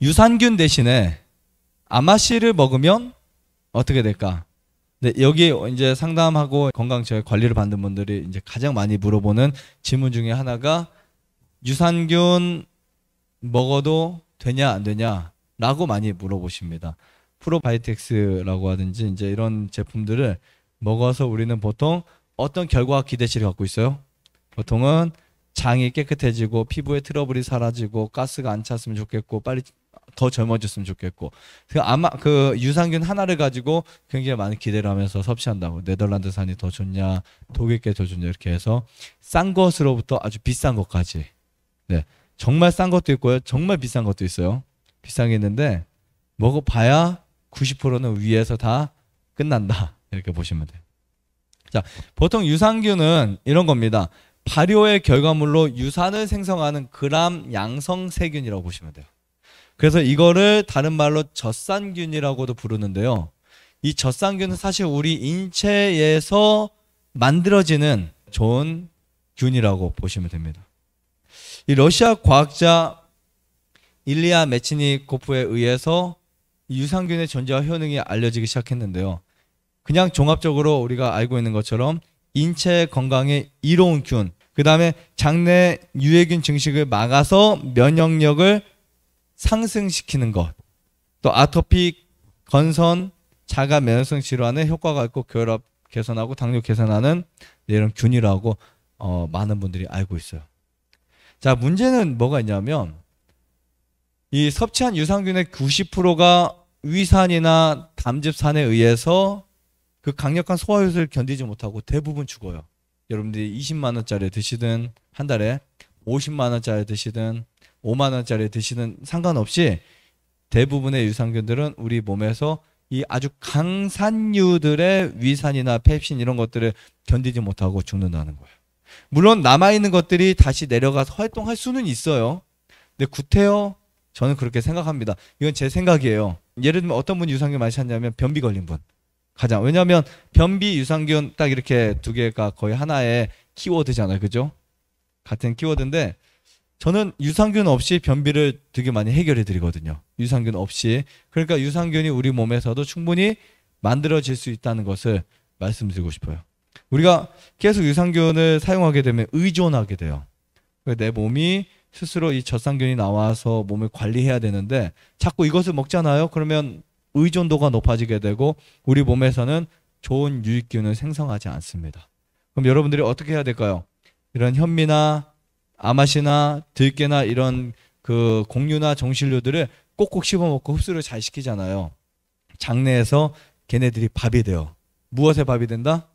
유산균 대신에 아마씨를 먹으면 어떻게 될까? 네, 여기 이제 상담하고 건강 저희 관리를 받는 분들이 이제 가장 많이 물어보는 질문 중에 하나가 유산균 먹어도 되냐 안 되냐라고 많이 물어보십니다. 프로바이텍스라고 하든지 이제 이런 제품들을 먹어서 우리는 보통 어떤 결과 기대치를 갖고 있어요? 보통은 장이 깨끗해지고 피부에 트러블이 사라지고 가스가 안 찼으면 좋겠고 빨리 더 젊어졌으면 좋겠고 그 아마 그 유산균 하나를 가지고 굉장히 많은 기대를 하면서 섭취한다고 네덜란드산이 더 좋냐 독일 게더 좋냐 이렇게 해서 싼 것으로부터 아주 비싼 것까지 네 정말 싼 것도 있고요 정말 비싼 것도 있어요 비싼 게 있는데 먹어봐야 90%는 위에서 다 끝난다 이렇게 보시면 돼요 자 보통 유산균은 이런 겁니다 발효의 결과물로 유산을 생성하는 그람 양성 세균이라고 보시면 돼요. 그래서 이거를 다른 말로 젖산균이라고도 부르는데요. 이 젖산균은 사실 우리 인체에서 만들어지는 좋은 균이라고 보시면 됩니다. 이 러시아 과학자 일리아 메치니코프에 의해서 유산균의 존재와 효능이 알려지기 시작했는데요. 그냥 종합적으로 우리가 알고 있는 것처럼 인체 건강에 이로운 균, 그 다음에 장내 유해균 증식을 막아서 면역력을 상승시키는 것, 또 아토피, 건선, 자가 면역성 질환에 효과가 있고 결합 개선하고 당뇨 개선하는 이런 균이라고 어, 많은 분들이 알고 있어요. 자 문제는 뭐가 있냐면 이 섭취한 유산균의 90%가 위산이나 담즙산에 의해서 그 강력한 소화효소를 견디지 못하고 대부분 죽어요. 여러분들이 20만 원짜리 드시든 한 달에 50만 원짜리 드시든 5만 원짜리 드시는 상관없이 대부분의 유산균들은 우리 몸에서 이 아주 강산유들의 위산이나 펩신 이런 것들을 견디지 못하고 죽는다는 거예요. 물론 남아있는 것들이 다시 내려가서 활동할 수는 있어요. 근데 구태여 저는 그렇게 생각합니다. 이건 제 생각이에요. 예를 들면 어떤 분이 유산균 많이 찾냐면 변비 걸린 분. 가장. 왜냐하면 변비 유산균 딱 이렇게 두 개가 거의 하나의 키워드잖아요. 그죠? 같은 키워드인데 저는 유산균 없이 변비를 되게 많이 해결해 드리거든요. 유산균 없이. 그러니까 유산균이 우리 몸에서도 충분히 만들어질 수 있다는 것을 말씀드리고 싶어요. 우리가 계속 유산균을 사용하게 되면 의존하게 돼요. 그러니까 내 몸이 스스로 이 젖산균이 나와서 몸을 관리해야 되는데 자꾸 이것을 먹잖아요. 그러면 의존도가 높아지게 되고 우리 몸에서는 좋은 유익균을 생성하지 않습니다. 그럼 여러분들이 어떻게 해야 될까요? 이런 현미나 아마시나 들깨나 이런 그 곡류나 정신류들을 꼭꼭 씹어 먹고 흡수를 잘 시키잖아요. 장내에서 걔네들이 밥이 돼요. 무엇의 밥이 된다?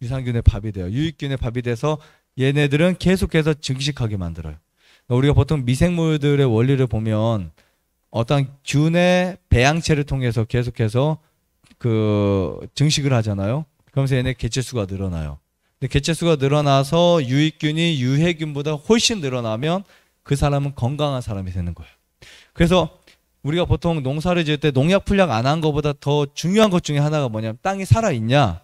유산균의 밥이 돼요. 유익균의 밥이 돼서 얘네들은 계속해서 증식하게 만들어요. 그러니까 우리가 보통 미생물들의 원리를 보면 어떤 균의 배양체를 통해서 계속해서 그 증식을 하잖아요. 그러면서 얘네 개체수가 늘어나요. 개체수가 늘어나서 유익균이 유해균보다 훨씬 늘어나면 그 사람은 건강한 사람이 되는 거예요. 그래서 우리가 보통 농사를 지을 때 농약 풀약 안한 것보다 더 중요한 것 중에 하나가 뭐냐면 땅이 살아있냐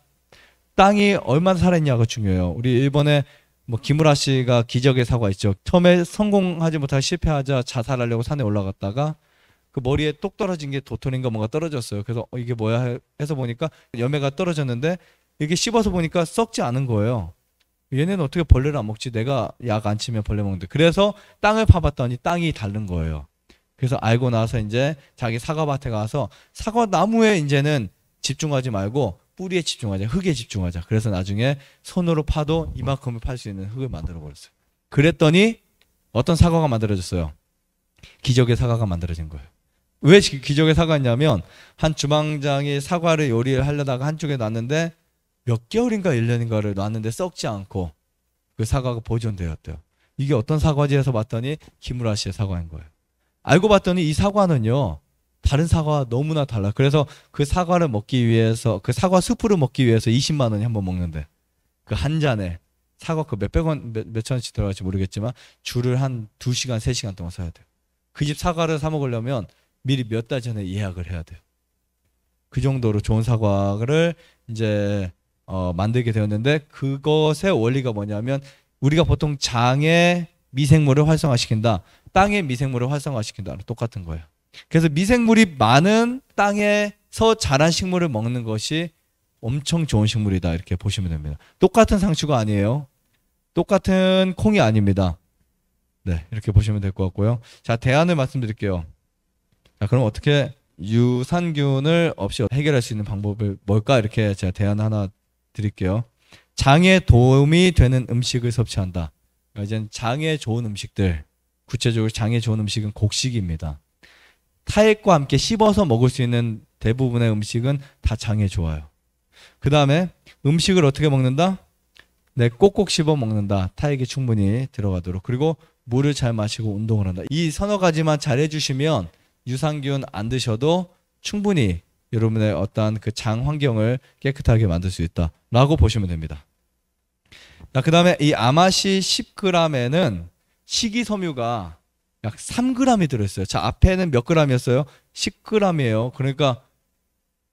땅이 얼마나 살아있냐가 중요해요. 우리 일본에 뭐 김우라 씨가 기적의 사과 있죠. 처음에 성공하지 못하 고 실패하자 자살하려고 산에 올라갔다가 그 머리에 똑 떨어진 게 도토리인가 뭔가 떨어졌어요. 그래서 어, 이게 뭐야 해서 보니까 염해가 떨어졌는데 이게 씹어서 보니까 썩지 않은 거예요. 얘네는 어떻게 벌레를 안 먹지? 내가 약 안 치면 벌레 먹는데. 그래서 땅을 파봤더니 땅이 다른 거예요. 그래서 알고 나서 이제 자기 사과밭에 가서 사과 나무에 이제는 집중하지 말고 뿌리에 집중하자. 흙에 집중하자. 그래서 나중에 손으로 파도 이만큼을 팔 수 있는 흙을 만들어 버렸어요. 그랬더니 어떤 사과가 만들어졌어요. 기적의 사과가 만들어진 거예요. 왜 기적의 사과냐면 였한 주방장이 사과를 요리를 하려다가 한쪽에 놨는데 몇 개월인가 1년인가를 놨는데 썩지 않고 그 사과가 보존되었대요. 이게 어떤 사과지에서 봤더니 김우라 씨의 사과인 거예요. 알고 봤더니 이 사과는요. 다른 사과와 너무나 달라. 그래서 그 사과를 먹기 위해서 그 사과 수프를 먹기 위해서 20만 원이 한 번 먹는데 그 한 잔에 사과 그 몇 백 원, 몇, 천 원씩 들어갈지 모르겠지만 줄을 한 두시간세시간 동안 서야 돼요. 그 집 사과를 사 먹으려면 미리 몇 달 전에 예약을 해야 돼요. 그 정도로 좋은 사과를 이제 어, 만들게 되었는데 그것의 원리가 뭐냐면 우리가 보통 장의 미생물을 활성화시킨다. 땅의 미생물을 활성화시킨다. 똑같은 거예요. 그래서 미생물이 많은 땅에서 자란 식물을 먹는 것이 엄청 좋은 식물이다. 이렇게 보시면 됩니다. 똑같은 상추가 아니에요. 똑같은 콩이 아닙니다. 네. 이렇게 보시면 될 것 같고요. 자, 대안을 말씀드릴게요. 자, 그럼 어떻게 유산균을 없이 해결할 수 있는 방법을 뭘까? 이렇게 제가 대안 하나 드릴게요. 장에 도움이 되는 음식을 섭취한다. 그러니까 이제 장에 좋은 음식들 구체적으로 장에 좋은 음식은 곡식입니다. 타액과 함께 씹어서 먹을 수 있는 대부분의 음식은 다 장에 좋아요. 그 다음에 음식을 어떻게 먹는다? 네, 꼭꼭 씹어 먹는다. 타액이 충분히 들어가도록. 그리고 물을 잘 마시고 운동을 한다. 이 서너 가지만 잘 해주시면 유산균 안 드셔도 충분히 여러분의 어떠한 그 장 환경을 깨끗하게 만들 수 있다라고 보시면 됩니다. 자, 그 다음에 이 아마시 10g에는 식이섬유가 약 3g이 들어있어요. 자, 앞에는 몇 g이었어요? 10g이에요. 그러니까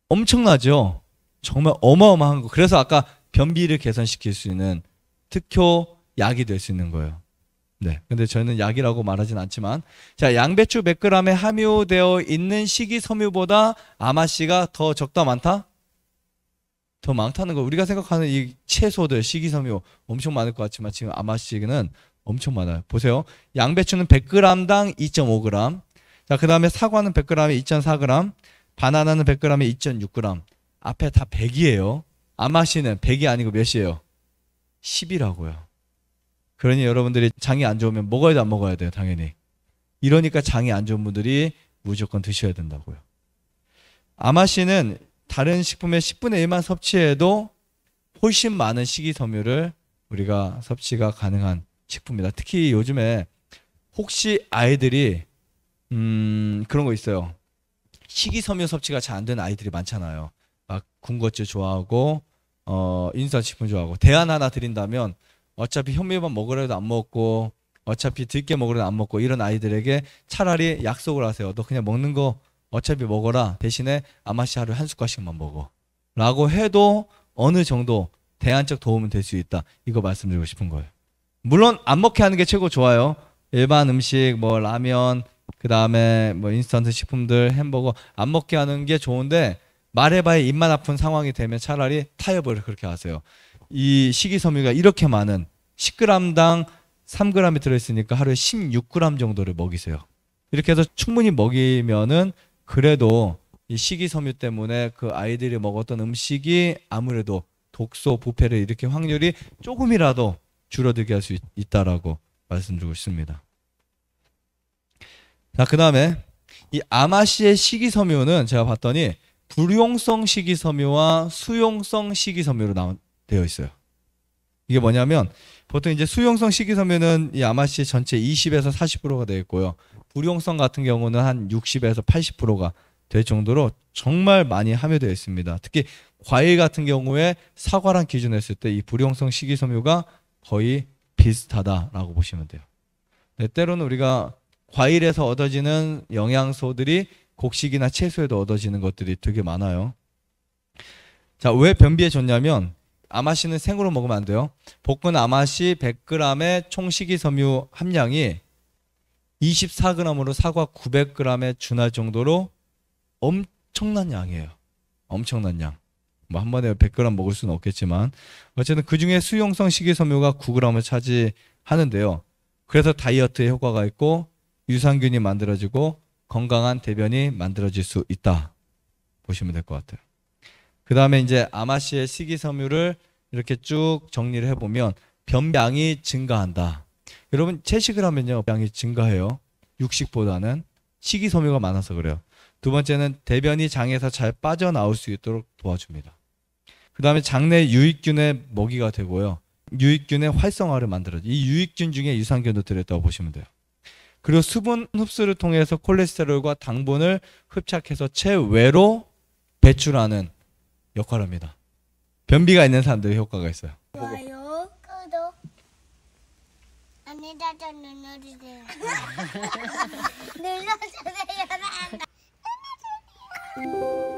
엄청나죠? 정말 어마어마한 거. 그래서 아까 변비를 개선시킬 수 있는 특효 약이 될 수 있는 거예요. 네. 근데 저희는 약이라고 말하진 않지만 자, 양배추 100g에 함유되어 있는 식이섬유보다 아마씨가 더 적다 많다? 더 많다는 거 우리가 생각하는 이 채소들 식이섬유 엄청 많을 것 같지만 지금 아마씨는 엄청 많아요. 보세요. 양배추는 100g당 2.5g. 자, 그다음에 사과는 100g에 2.4g, 바나나는 100g에 2.6g. 앞에 다 100이에요. 아마씨는 100이 아니고 몇이에요? 10이라고요. 그러니 여러분들이 장이 안 좋으면 먹어야 돼, 안 먹어야 돼요, 당연히. 이러니까 장이 안 좋은 분들이 무조건 드셔야 된다고요. 아마씨는 다른 식품의 10분의 1만 섭취해도 훨씬 많은 식이섬유를 우리가 섭취가 가능한 식품입니다. 특히 요즘에 혹시 아이들이 음 그런 거 있어요. 식이섬유 섭취가 잘 안 되는 아이들이 많잖아요. 막 군것질 좋아하고 어인스 식품 좋아하고 대안 하나 드린다면 어차피 현미밥 먹으려도 안 먹고 어차피 들깨 먹으려도 안 먹고 이런 아이들에게 차라리 약속을 하세요. 너 그냥 먹는 거 어차피 먹어라. 대신에 아마시 하루에 한 숟가락씩만 먹어. 라고 해도 어느 정도 대안적 도움은 될 수 있다. 이거 말씀드리고 싶은 거예요. 물론 안 먹게 하는 게 최고 좋아요. 일반 음식 뭐 라면 그다음에 뭐 인스턴트 식품들 햄버거 안 먹게 하는 게 좋은데 말해봐야 입만 아픈 상황이 되면 차라리 타협을 그렇게 하세요. 이 식이섬유가 이렇게 많은 10g당 3g이 들어있으니까 하루에 16g 정도를 먹이세요. 이렇게 해서 충분히 먹이면은 그래도 이 식이섬유 때문에 그 아이들이 먹었던 음식이 아무래도 독소 부패를 일으킬 확률이 조금이라도 줄어들게 할 수 있다라고 말씀드리고 싶습니다. 자, 그 다음에 이 아마씨의 식이섬유는 제가 봤더니 불용성 식이섬유와 수용성 식이섬유로 나온 되어 있어요. 이게 뭐냐면 보통 이제 수용성 식이섬유는 이 아마씨 전체 20에서 40%가 되어 있고요. 불용성 같은 경우는 한 60에서 80%가 될 정도로 정말 많이 함유되어 있습니다. 특히 과일 같은 경우에 사과랑 기준했을 때 이 불용성 식이섬유가 거의 비슷하다라고 보시면 돼요. 네, 때로는 우리가 과일에서 얻어지는 영양소들이 곡식이나 채소에도 얻어지는 것들이 되게 많아요. 자, 왜 변비에 좋냐면 아마씨는 생으로 먹으면 안 돼요. 볶은 아마씨 100g의 총 식이섬유 함량이 24g으로 사과 900g에 준할 정도로 엄청난 양이에요. 엄청난 양. 뭐 한 번에 100g 먹을 수는 없겠지만 어쨌든 그 중에 수용성 식이섬유가 9g을 차지하는데요. 그래서 다이어트에 효과가 있고 유산균이 만들어지고 건강한 대변이 만들어질 수 있다. 보시면 될 것 같아요. 그 다음에 이제 아마시의 식이섬유를 이렇게 쭉 정리를 해보면 변량이 증가한다. 여러분 채식을 하면요 양이 증가해요. 육식보다는 식이섬유가 많아서 그래요. 두 번째는 대변이 장에서 잘 빠져나올 수 있도록 도와줍니다. 그 다음에 장내 유익균의 먹이가 되고요. 유익균의 활성화를 만들어줘요. 이 유익균 중에 유산균도 들어있다고 보시면 돼요. 그리고 수분 흡수를 통해서 콜레스테롤과 당분을 흡착해서 체외로 배출하는 역할 합니다. 변비가 있는 사람들 효과가 있어요. 좋아요, 구독, 안내자 눌러주세요. 눌러주세요.